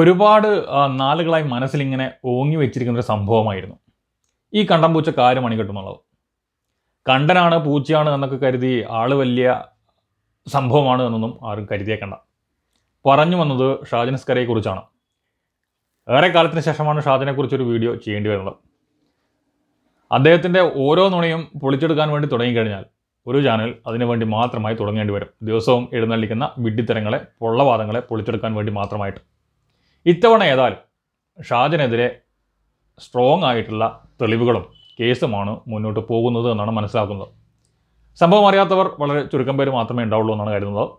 ഒരുപാട് നാളുകളായി മനസ്സിലിങ്ങനെ ഓങ്ങി വെച്ചിരിക്കുന്ന ഒരു സംഭവമായിരുന്നു ഈ കണ്ടം പൂച്ച കാര്യം മണികെട്ടുന്നുള്ളത് കണ്ടനാണ് പൂച്ചയാണ് എന്നൊക്കെ കരുതി ആൾ വലിയ സംഭവമാണ് എന്നൊന്നും ആരും കരുതിയേക്കണ്ട പറഞ്ഞു വന്നത് കുറിച്ചാണ് ഏറെ കാലത്തിന് ശേഷമാണ് ഷാജനെക്കുറിച്ചൊരു വീഡിയോ ചെയ്യേണ്ടി വരുന്നത് അദ്ദേഹത്തിൻ്റെ ഓരോ നുണയും പൊളിച്ചെടുക്കാൻ വേണ്ടി തുടങ്ങിക്കഴിഞ്ഞാൽ ഒരു ചാനൽ അതിനുവേണ്ടി മാത്രമായി തുടങ്ങേണ്ടി വരും ദിവസവും എഴുന്നള്ളിക്കുന്ന വിഡ്ഢിത്തരങ്ങളെ പൊള്ളവാദങ്ങളെ പൊളിച്ചെടുക്കാൻ വേണ്ടി മാത്രമായിട്ട് ഇത്തവണ ഏതായാലും ഷാജിനെതിരെ സ്ട്രോങ് ആയിട്ടുള്ള തെളിവുകളും കേസുമാണ് മുന്നോട്ട് പോകുന്നത് എന്നാണ് മനസ്സിലാക്കുന്നത് സംഭവം അറിയാത്തവർ വളരെ ചുരുക്കം പേര് മാത്രമേ ഉണ്ടാവുള്ളൂ എന്നാണ് കരുതുന്നത്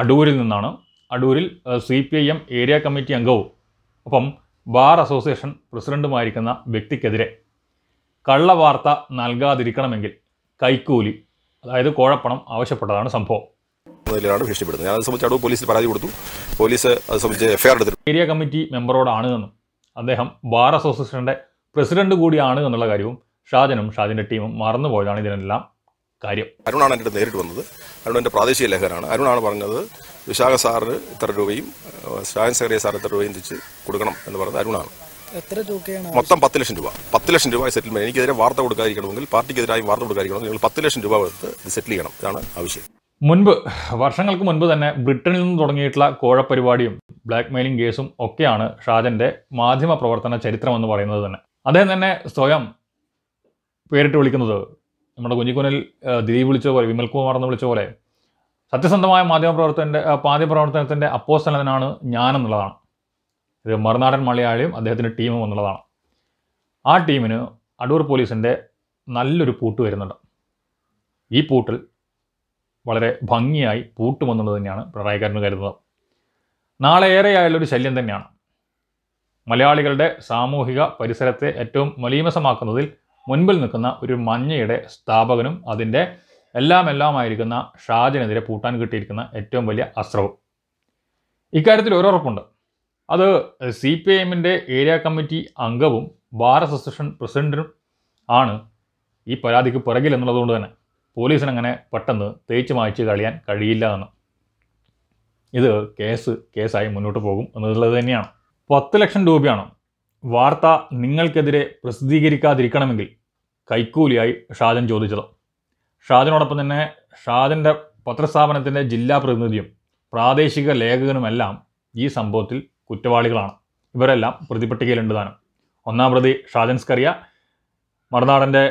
അടൂരിൽ നിന്നാണ് അടൂരിൽ C P I M area committee അംഗവും ഒപ്പം ബാർ അസോസിയേഷൻ പ്രസിഡൻറ്റുമായിരിക്കുന്ന വ്യക്തിക്കെതിരെ കള്ളവാർത്ത നൽകാതിരിക്കണമെങ്കിൽ കൈക്കൂലി അതായത് കോഴപ്പണം ആവശ്യപ്പെട്ടതാണ് സംഭവം എന്നതിലാണ് ഭീഷണിപ്പെടുന്നത് ഞാൻ അത് സംബന്ധിച്ച് അടൂർ പോലീസിൽ പരാതി കൊടുത്തു പോലീസ് അത് സംബന്ധിച്ച് എഫ്ഐആർ എടുത്തിട്ടുണ്ട് ഏരിയ കമ്മിറ്റി മെമ്പറോടാണ് എന്നും അദ്ദേഹം ബാർ അസോസിയേഷൻ്റെ പ്രസിഡന്റ് കൂടിയാണ് എന്നുള്ള കാര്യവും ഷാജനും ഷാജിൻ്റെ ടീമും മറന്നുപോയതാണ് ഇതിനെല്ലാം കാര്യം അരുണാണ് എൻ്റെ നേരിട്ട് വന്നത് അരുൺ എൻ്റെ പ്രാദേശിക ലേഖകനാണ് അരുണാണ് പറഞ്ഞത് വിശാഖ സാറിന് ഇത്ര രൂപയും ഷാജൻ സെക്രട്ടറി സാർ ഇത്ര രൂപയും തിരിച്ച് കൊടുക്കണം എന്ന് പറഞ്ഞത് അരുണാണ് എത്ര രൂപയാണ് മൊത്തം പത്ത് ലക്ഷം രൂപ പത്ത് ലക്ഷം രൂപ സെറ്റിൽമെന്റ് എനിക്കെതിരെ വാർത്ത കൊടുക്കാതിരിക്കണമെങ്കിൽ പാർട്ടിക്കെതിരായി വാർത്ത കൊടുക്കാതിരിക്കണമെങ്കിൽ നിങ്ങൾ പത്ത് ലക്ഷം രൂപ എടുത്ത് സെറ്റിൽ ചെയ്യണം ഇതാണ് ആവശ്യം മുൻപ് വർഷങ്ങൾക്ക് മുൻപ് തന്നെ ബ്രിട്ടനിൽ നിന്ന് തുടങ്ങിയിട്ടുള്ള കോഴപ്പരിപാടിയും ബ്ലാക്ക് മെയിലിംഗ് കേസും ഒക്കെയാണ് ഷാജൻ്റെ മാധ്യമ പ്രവർത്തന ചരിത്രം എന്ന് പറയുന്നത് തന്നെ അദ്ദേഹം തന്നെ സ്വയം പേരിട്ട് വിളിക്കുന്നത് നമ്മുടെ കുഞ്ഞിക്കുനിൽ ദിലീപ് വിളിച്ച പോലെ വിമൽ കുമാർ എന്ന് വിളിച്ച പോലെ സത്യസന്ധമായ മാധ്യമപ്രവർത്തനത്തിൻ്റെ മാധ്യമപ്രവർത്തനത്തിൻ്റെ അപ്പോസ്തലനാണ് ഞാനെന്നുള്ളതാണ് ഇത് മറുനാടൻ മലയാളിയും അദ്ദേഹത്തിൻ്റെ ടീമും എന്നുള്ളതാണ് ആ ടീമിന് അടൂർ പോലീസിൻ്റെ നല്ലൊരു പൂട്ട് വരുന്നുണ്ട് ഈ പൂട്ടിൽ വളരെ ഭംഗിയായി പൂട്ടുമെന്നുള്ളത് തന്നെയാണ് പിണറായിക്കാരന് കരുതുന്നത് നാളെ ഏറെയായുള്ളൊരു ശല്യം തന്നെയാണ് മലയാളികളുടെ സാമൂഹിക പരിസരത്തെ ഏറ്റവും മലീമസമാക്കുന്നതിൽ മുൻപിൽ നിൽക്കുന്ന ഒരു മഞ്ഞയുടെ സ്ഥാപകനും അതിൻ്റെ എല്ലാം എല്ലാമായിരിക്കുന്ന ഷാജിനെതിരെ പൂട്ടാൻ കിട്ടിയിരിക്കുന്ന ഏറ്റവും വലിയ അസ്ത്രവും ഇക്കാര്യത്തിൽ ഒരുറപ്പുണ്ട് അത് സി പി എമ്മിൻ്റെ ഏരിയ കമ്മിറ്റി അംഗവും ബാർ അസോസിയേഷൻ പ്രസിഡൻറ്റും ആണ് ഈ പരാതിക്ക് പിറകിൽ എന്നുള്ളതുകൊണ്ട് തന്നെ പോലീസിനങ്ങനെ പെട്ടെന്ന് തേച്ച് മായ്ച്ച് കളിയാൻ കഴിയില്ല എന്ന് ഇത് കേസ് കേസായി മുന്നോട്ട് പോകും എന്നുള്ളത് തന്നെയാണ് പത്ത് ലക്ഷം രൂപയാണ് വാർത്ത നിങ്ങൾക്കെതിരെ പ്രസിദ്ധീകരിക്കാതിരിക്കണമെങ്കിൽ കൈക്കൂലിയായി ഷാജൻ ചോദിച്ചത് ഷാജനോടൊപ്പം തന്നെ ഷാജൻ്റെ പത്രസ്ഥാപനത്തിൻ്റെ ജില്ലാ പ്രതിനിധിയും പ്രാദേശിക ലേഖകനുമെല്ലാം ഈ സംഭവത്തിൽ കുറ്റവാളികളാണ് ഇവരെല്ലാം പ്രതിപട്ടികയിലുണ്ട് താനും ഒന്നാം പ്രതി ഷാജൻ സ്കറിയ മറുനാടൻ്റെ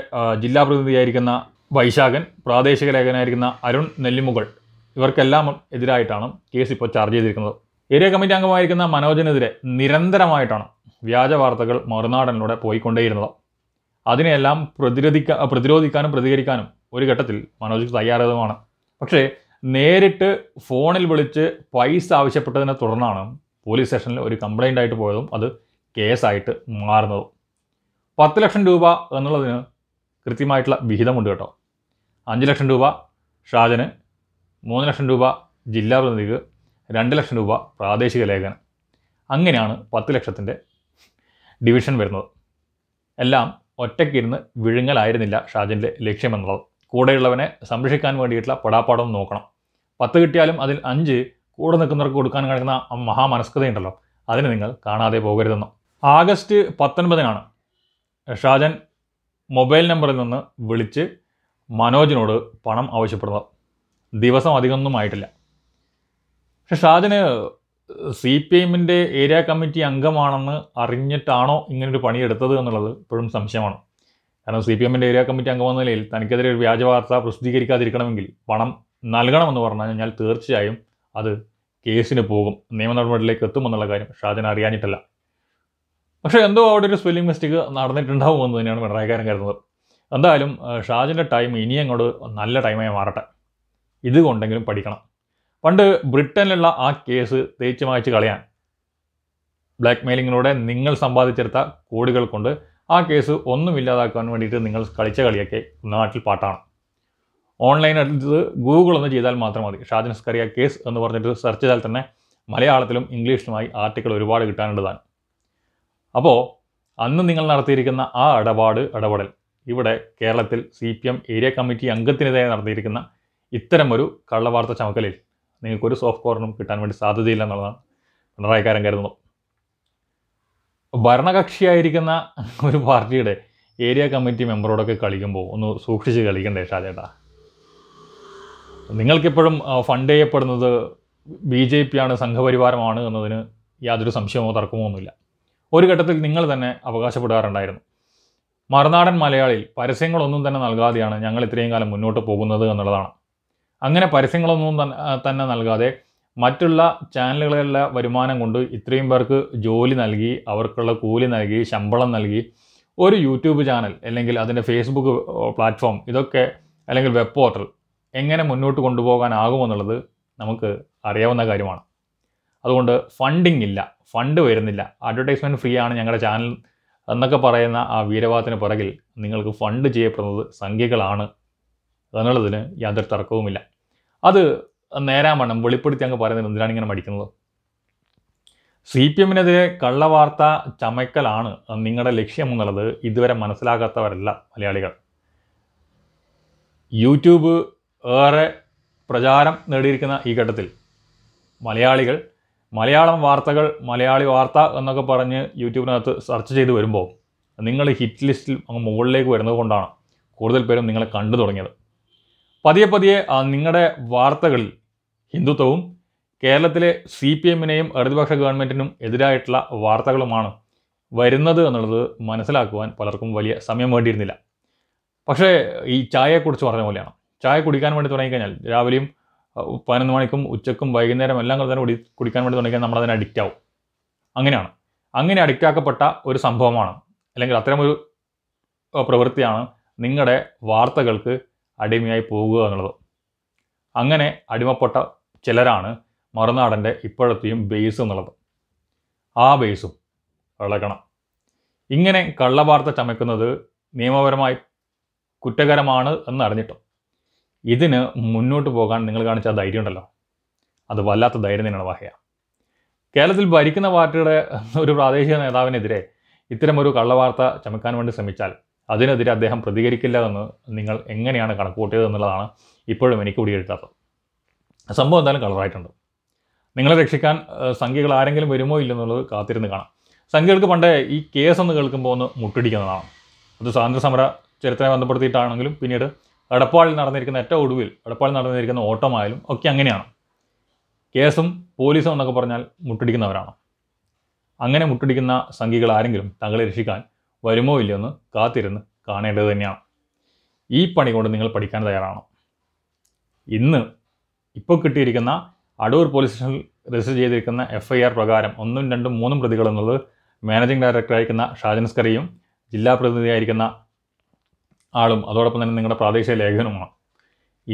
ജില്ലാ പ്രതിനിധിയായിരിക്കുന്ന വൈശാഖൻ പ്രാദേശിക ലേഖനായിരിക്കുന്ന അരുൺ നെല്ലിമുകൾ ഇവർക്കെല്ലാം എതിരായിട്ടാണ് കേസ് ഇപ്പോൾ ചാർജ് ചെയ്തിരിക്കുന്നത് ഏരിയ കമ്മിറ്റി അംഗമായിരിക്കുന്ന മനോജനെതിരെ നിരന്തരമായിട്ടാണ് വ്യാജ വാർത്തകൾ മറുനാടനിലൂടെ പോയിക്കൊണ്ടേയിരുന്നത് അതിനെയെല്ലാം പ്രതിരോധിക്കാ പ്രതിരോധിക്കാനും പ്രതികരിക്കാനും ഒരു ഘട്ടത്തിൽ മനോജ് തയ്യാറതുമാണ് പക്ഷേ നേരിട്ട് ഫോണിൽ വിളിച്ച് പൈസ ആവശ്യപ്പെട്ടതിനെ തുടർന്നാണ് പോലീസ് സ്റ്റേഷനിൽ ഒരു കംപ്ലൈൻ്റ് ആയിട്ട് പോയതും അത് കേസായിട്ട് മാറുന്നതും പത്ത് ലക്ഷം രൂപ എന്നുള്ളതിന് കൃത്യമായിട്ടുള്ള വിഹിതമുണ്ട് കേട്ടോ അഞ്ച് ലക്ഷം രൂപ ഷാജന് മൂന്ന് ലക്ഷം രൂപ ജില്ലാ പ്രതിനിധിക്ക് രണ്ട് ലക്ഷം രൂപ പ്രാദേശിക ലേഖനം അങ്ങനെയാണ് പത്ത് ലക്ഷത്തിൻ്റെ ഡിവിഷൻ വരുന്നത് എല്ലാം ഒറ്റയ്ക്കിരുന്ന് വിഴുങ്ങലായിരുന്നില്ല ഷാജൻ്റെ ലക്ഷ്യമെന്നുള്ളത് കൂടെയുള്ളവനെ സംരക്ഷിക്കാൻ വേണ്ടിയിട്ടുള്ള പടാപ്പാടവും നോക്കണം പത്ത് കിട്ടിയാലും അതിൽ അഞ്ച് കൂടെ നിൽക്കുന്നവർക്ക് കൊടുക്കാൻ കഴിയുന്ന മഹാമനസ്കതയുണ്ടല്ലോ അതിന് നിങ്ങൾ കാണാതെ പോകരുതെന്ന് ആഗസ്റ്റ് പത്തൊൻപതിനാണ് ഷാജൻ മൊബൈൽ നമ്പറിൽ നിന്ന് വിളിച്ച് മനോജിനോട് പണം ആവശ്യപ്പെടുന്നത് ദിവസം അധികമൊന്നും ആയിട്ടില്ല പക്ഷെ ഷാജിന് സി പി എമ്മിൻ്റെ ഏരിയ കമ്മിറ്റി അംഗമാണെന്ന് അറിഞ്ഞിട്ടാണോ ഇങ്ങനൊരു പണിയെടുത്തത് എന്നുള്ളത് ഇപ്പോഴും സംശയമാണ് കാരണം സി പി എമ്മിൻ്റെ ഏരിയ കമ്മിറ്റി അംഗമെന്ന നിലയിൽ തനിക്കെതിരെ ഒരു വ്യാജ പ്രസിദ്ധീകരിക്കാതിരിക്കണമെങ്കിൽ പണം നൽകണമെന്ന് പറഞ്ഞു കഴിഞ്ഞാൽ തീർച്ചയായും അത് കേസിന് പോകും നിയമ നടപടിയിലേക്ക് എത്തുമെന്നുള്ള കാര്യം ഷാജന അറിയാനിട്ടല്ല പക്ഷേ എന്തോ അവിടെ ഒരു സ്പെല്ലിംഗ് മിസ്റ്റേക്ക് നടന്നിട്ടുണ്ടാവുമെന്ന് തന്നെയാണ് പിണറായിക്കാരൻ കരുതുന്നത് എന്തായാലും ഷാജിൻ്റെ ടൈം ഇനി അങ്ങോട്ട് നല്ല ടൈമായി മാറട്ടെ ഇത് കൊണ്ടെങ്കിലും പഠിക്കണം പണ്ട് ബ്രിട്ടനിലുള്ള ആ കേസ് തേച്ച് മായ്ച്ച് കളയാൻ ബ്ലാക്ക് മെയിലിങ്ങിലൂടെ നിങ്ങൾ സമ്പാദിച്ചെടുത്ത കോടികൾ കൊണ്ട് ആ കേസ് ഒന്നുമില്ലാതാക്കാൻ വേണ്ടിയിട്ട് നിങ്ങൾ കളിച്ച കളിയൊക്കെ നാട്ടിൽ പാട്ടാണ് ഓൺലൈൻ എടുത്തത് ഗൂഗിൾ ഒന്ന് ചെയ്താൽ മാത്രം മതി ഷാജൻ സ്കറിയ കേസ് എന്ന് പറഞ്ഞിട്ട് സെർച്ച് ചെയ്താൽ തന്നെ മലയാളത്തിലും ഇംഗ്ലീഷിലുമായി ആർട്ടിക്കിൾ ഒരുപാട് കിട്ടാനുള്ളതാണ് അപ്പോൾ അന്ന് നിങ്ങൾ നടത്തിയിരിക്കുന്ന ആ ഇടപാട് ഇടപെടൽ ഇവിടെ കേരളത്തിൽ C P M area committee അംഗത്തിനെതിരെ നടത്തിയിരിക്കുന്ന ഇത്തരമൊരു കള്ളവാർത്ത ചമക്കലിൽ നിങ്ങൾക്കൊരു സോഫ്റ്റ് കോർണറും കിട്ടാൻ വേണ്ടി സാധ്യതയില്ല എന്നുള്ളതാണ് പിണറായിക്കാരൻ കരുതുന്നു ഭരണകക്ഷിയായിരിക്കുന്ന ഒരു പാർട്ടിയുടെ ഏരിയ കമ്മിറ്റി മെമ്പറോടൊക്കെ കളിക്കുമ്പോൾ ഒന്ന് സൂക്ഷിച്ച് കളിക്കണ്ടേ ഷാജേട്ടാ നിങ്ങൾക്കിപ്പോഴും ഫണ്ട് ചെയ്യപ്പെടുന്നത് ബി ജെ ആണ് സംഘപരിവാരമാണ് എന്നതിന് യാതൊരു സംശയമോ തർക്കമോ ഒന്നുമില്ല ഒരു ഘട്ടത്തിൽ നിങ്ങൾ തന്നെ അവകാശപ്പെടാറുണ്ടായിരുന്നു മറുനാടൻ മലയാളിയിൽ പരസ്യങ്ങളൊന്നും തന്നെ നൽകാതെയാണ് ഞങ്ങൾ ഇത്രയും കാലം മുന്നോട്ട് പോകുന്നത് എന്നുള്ളതാണ് അങ്ങനെ പരസ്യങ്ങളൊന്നും തന്നെ നൽകാതെ മറ്റുള്ള ചാനലുകളിലെ വരുമാനം കൊണ്ട് ഇത്രയും പേർക്ക് ജോലി നൽകി അവർക്കുള്ള കൂലി നൽകി ശമ്പളം നൽകി ഒരു യൂട്യൂബ് ചാനൽ അല്ലെങ്കിൽ അതിൻ്റെ ഫേസ്ബുക്ക് പ്ലാറ്റ്ഫോം ഇതൊക്കെ അല്ലെങ്കിൽ വെബ് പോർട്ടൽ എങ്ങനെ മുന്നോട്ട് കൊണ്ടുപോകാനാകുമെന്നുള്ളത് നമുക്ക് അറിയാവുന്ന കാര്യമാണ് അതുകൊണ്ട് ഫണ്ടിങ് ഇല്ല ഫണ്ട് വരുന്നില്ല അഡ്വർടൈസ്മെൻറ്റ് ഫ്രീ ആണ് ഞങ്ങളുടെ ചാനൽ എന്നൊക്കെ പറയുന്ന ആ വീരവാദത്തിന് പുറകിൽ നിങ്ങൾക്ക് ഫണ്ട് ചെയ്യപ്പെടുന്നത് സംഖ്യകളാണ് എന്നുള്ളതിന് യാതൊരു തർക്കവുമില്ല അത് നേരാമണം വെളിപ്പെടുത്തി അങ്ങ് പറയുന്നത് എന്തിനാണ് ഇങ്ങനെ മടിക്കുന്നത് സി പി എമ്മിനെതിരെ കള്ളവാർത്ത ചമയ്ക്കലാണ് നിങ്ങളുടെ ലക്ഷ്യം എന്നുള്ളത് ഇതുവരെ മനസ്സിലാകാത്തവരല്ല മലയാളികൾ യൂട്യൂബ് ഏറെ പ്രചാരം നേടിയിരിക്കുന്ന ഈ ഘട്ടത്തിൽ മലയാളികൾ മലയാളം വാർത്തകൾ മലയാളി വാർത്ത എന്നൊക്കെ പറഞ്ഞ് യൂട്യൂബിനകത്ത് സെർച്ച് ചെയ്ത് വരുമ്പോൾ നിങ്ങൾ ഹിറ്റ് ലിസ്റ്റിൽ അങ്ങ് മുകളിലേക്ക് വരുന്നത് കൊണ്ടാണ് കൂടുതൽ പേരും നിങ്ങളെ കണ്ടു തുടങ്ങിയത് പതിയെ പതിയെ നിങ്ങളുടെ വാർത്തകളിൽ ഹിന്ദുത്വവും കേരളത്തിലെ സി പി എമ്മിനെയും ഇടതുപക്ഷ ഗവൺമെൻറ്റിനും എതിരായിട്ടുള്ള വാർത്തകളുമാണ് വരുന്നത് എന്നുള്ളത് മനസ്സിലാക്കുവാൻ പലർക്കും വലിയ സമയം വേണ്ടിയിരുന്നില്ല പക്ഷേ ഈ ചായയെക്കുറിച്ച് പറഞ്ഞ പോലെയാണ് ചായ കുടിക്കാൻ വേണ്ടി തുടങ്ങിക്കഴിഞ്ഞാൽ രാവിലെയും പതിനൊന്ന് മണിക്കും ഉച്ചക്കും വൈകുന്നേരം എല്ലാം കൂടെ തന്നെ കുടി കുടിക്കാൻ വേണ്ടി തുടങ്ങിയാൽ നമ്മൾ അഡിക്റ്റ് ആവും അങ്ങനെയാണ് അങ്ങനെ അഡിക്റ്റ് ആക്കപ്പെട്ട ഒരു സംഭവമാണ് അല്ലെങ്കിൽ അത്തരമൊരു പ്രവൃത്തിയാണ് നിങ്ങളുടെ വാർത്തകൾക്ക് അടിമയായി പോകുക എന്നുള്ളത് അങ്ങനെ അടിമപ്പെട്ട ചിലരാണ് മറുനാടൻ്റെ ഇപ്പോഴത്തെയും ബേസ് എന്നുള്ളത് ആ ബേസും ഇളകണം ഇങ്ങനെ കള്ളവാർത്ത ചമയ്ക്കുന്നത് നിയമപരമായി കുറ്റകരമാണ് എന്നറിഞ്ഞിട്ടും ഇതിന് മുന്നോട്ട് പോകാൻ നിങ്ങൾ കാണിച്ച ആ ധൈര്യം ഉണ്ടല്ലോ അത് വല്ലാത്ത ധൈര്യം തന്നെയാണ് വാഹയ കേരളത്തിൽ ഭരിക്കുന്ന പാർട്ടിയുടെ ഒരു പ്രാദേശിക നേതാവിനെതിരെ ഇത്തരം ഒരു കള്ളവാർത്ത ചമക്കാൻ വേണ്ടി ശ്രമിച്ചാൽ അതിനെതിരെ അദ്ദേഹം പ്രതികരിക്കില്ല എന്ന് നിങ്ങൾ എങ്ങനെയാണ് കണക്ക് കൂട്ടിയത് എന്നുള്ളതാണ് ഇപ്പോഴും എനിക്ക് കുടിയെടുക്കാത്തത് സംഭവം എന്തായാലും കളറായിട്ടുണ്ട് നിങ്ങളെ രക്ഷിക്കാൻ സംഖ്യകൾ ആരെങ്കിലും വരുമോ ഇല്ലെന്നുള്ളത് കാത്തിരുന്ന് കാണാം സംഖ്യകൾക്ക് പണ്ടേ ഈ കേസ് എന്ന് കേൾക്കുമ്പോൾ ഒന്ന് മുട്ടിടിക്കുന്നതാണ് അത് സ്വാതന്ത്ര്യ സമര ചരിത്രത്തെ ബന്ധപ്പെടുത്തിയിട്ടാണെങ്കിലും പിന്നീട് എടപ്പാളിൽ നടന്നിരിക്കുന്ന ഏറ്റവും ഒടുവിൽ എടപ്പാളിൽ നടന്നിരിക്കുന്ന ഓട്ടമായാലും ഒക്കെ അങ്ങനെയാണ് കേസും പോലീസും എന്നൊക്കെ പറഞ്ഞാൽ മുട്ടിടിക്കുന്നവരാണ് അങ്ങനെ മുട്ടിടിക്കുന്ന സംഖ്യകൾ ആരെങ്കിലും തങ്ങളെ രക്ഷിക്കാൻ വരുമോ എന്ന് കാത്തിരുന്ന് കാണേണ്ടത് തന്നെയാണ് ഈ പണി കൊണ്ട് നിങ്ങൾ പഠിക്കാൻ തയ്യാറാണോ ഇന്ന് ഇപ്പോൾ കിട്ടിയിരിക്കുന്ന അടൂർ പോലീസ് സ്റ്റേഷനിൽ രജിസ്റ്റർ ചെയ്തിരിക്കുന്ന എഫ് ഐ ആർ പ്രകാരം ഒന്നും രണ്ടും മൂന്നും പ്രതികൾ എന്നുള്ളത് മാനേജിംഗ് ഡയറക്ടറായിരിക്കുന്ന ഷാജൻസ്കറിയും ജില്ലാ പ്രതിനിധിയായിരിക്കുന്ന ആളും അതോടൊപ്പം തന്നെ നിങ്ങളുടെ പ്രാദേശിക ലേഖനവുമാണ്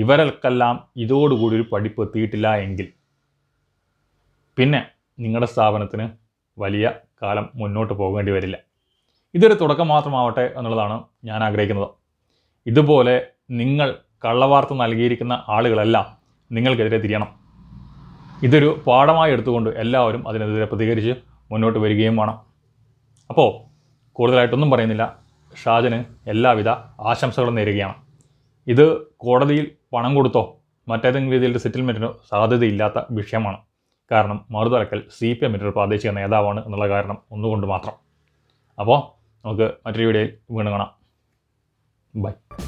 ഇവർക്കെല്ലാം ഇതോടുകൂടി ഒരു പഠിപ്പ് എത്തിയിട്ടില്ല എങ്കിൽ പിന്നെ നിങ്ങളുടെ സ്ഥാപനത്തിന് വലിയ കാലം മുന്നോട്ട് പോകേണ്ടി വരില്ല ഇതൊരു തുടക്കം മാത്രമാവട്ടെ എന്നുള്ളതാണ് ഞാൻ ആഗ്രഹിക്കുന്നത് ഇതുപോലെ നിങ്ങൾ കള്ളവാർത്ത നൽകിയിരിക്കുന്ന ആളുകളെല്ലാം നിങ്ങൾക്കെതിരെ തിരിയണം ഇതൊരു പാഠമായി എടുത്തുകൊണ്ട് എല്ലാവരും അതിനെതിരെ പ്രതികരിച്ച് മുന്നോട്ട് വരികയും വേണം അപ്പോൾ കൂടുതലായിട്ടൊന്നും പറയുന്നില്ല ഷാജന് എല്ലാവിധ ആശംസകളും നേരുകയാണ് ഇത് കോടതിയിൽ പണം കൊടുത്തോ മറ്റേതെങ്കിലും രീതിയിൽ സെറ്റിൽമെൻറ്റിനോ സാധ്യതയില്ലാത്ത വിഷയമാണ് കാരണം മറുതലക്കൽ സി പി എമ്മിൻ്റെ ഒരു പ്രാദേശിക നേതാവാണ് എന്നുള്ള കാരണം ഒന്നുകൊണ്ട് മാത്രം അപ്പോൾ നമുക്ക് മറ്റൊരു വീഡിയോയിൽ വീണ്ടും കാണാം ബൈ